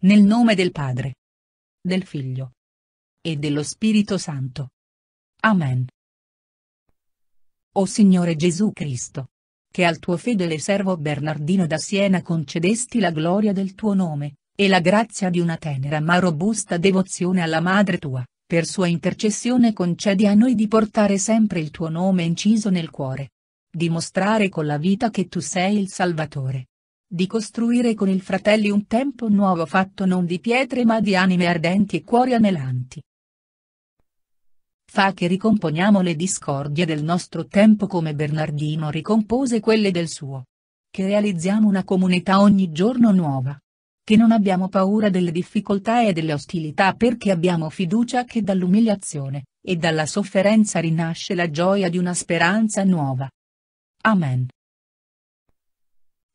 Nel nome del Padre. Del Figlio. E dello Spirito Santo. Amen. O Signore Gesù Cristo. Che al tuo fedele servo Bernardino da Siena concedesti la gloria del tuo nome, e la grazia di una tenera ma robusta devozione alla Madre tua, per sua intercessione concedi a noi di portare sempre il tuo nome inciso nel cuore. Dimostrare con la vita che tu sei il Salvatore, di costruire con i fratelli un tempo nuovo fatto non di pietre ma di anime ardenti e cuori anelanti. Fa che ricomponiamo le discordie del nostro tempo come Bernardino ricompose quelle del suo. Che realizziamo una comunità ogni giorno nuova. Che non abbiamo paura delle difficoltà e delle ostilità perché abbiamo fiducia che dall'umiliazione, e dalla sofferenza rinasce la gioia di una speranza nuova. Amen.